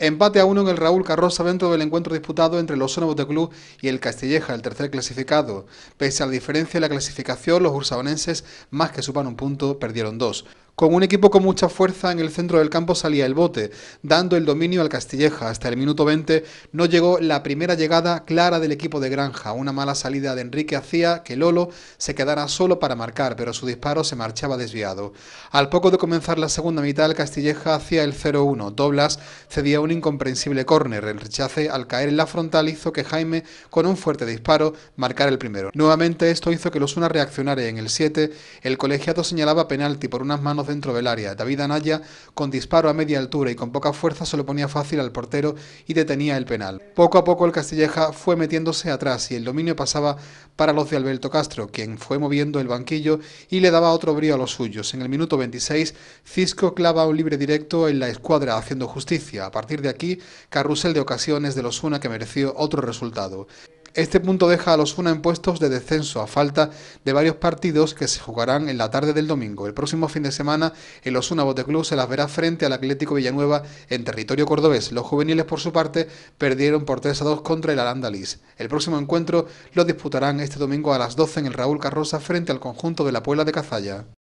Empate a uno en el Raúl Carrosa dentro del encuentro disputado entre los de Club y el Castilleja, el tercer clasificado. Pese a la diferencia en la clasificación, los ursaonenses, más que supan un punto, perdieron dos. Con un equipo con mucha fuerza en el centro del campo salía el bote, dando el dominio al Castilleja. Hasta el minuto 20 no llegó la primera llegada clara del equipo de Granja. Una mala salida de Enrique hacía que Lolo se quedara solo para marcar, pero su disparo se marchaba desviado. Al poco de comenzar la segunda mitad, el Castilleja hacía el 0-1. Doblas cedía un incomprensible córner. El rechace al caer en la frontal hizo que Jaime, con un fuerte disparo, marcara el primero. Nuevamente esto hizo que los una reaccionara en el 7 el colegiado señalaba penalti por unas manos dentro del área. David Anaya, con disparo a media altura y con poca fuerza, se lo ponía fácil al portero y detenía el penal. Poco a poco el Castilleja fue metiéndose atrás y el dominio pasaba para los de Alberto Castro, quien fue moviendo el banquillo y le daba otro brío a los suyos. En el minuto 26, Cisco clava un libre directo en la escuadra haciendo justicia. A partir de aquí, carrusel de ocasiones de los una que mereció otro resultado. Este punto deja a los UNA en puestos de descenso a falta de varios partidos que se jugarán en la tarde del domingo. El próximo fin de semana el Osuna Club se las verá frente al Atlético Villanueva en territorio cordobés. Los juveniles por su parte perdieron por 3 a 2 contra el Liz. El próximo encuentro lo disputarán este domingo a las 12 en el Raúl Carrosa frente al conjunto de la Puebla de Cazalla.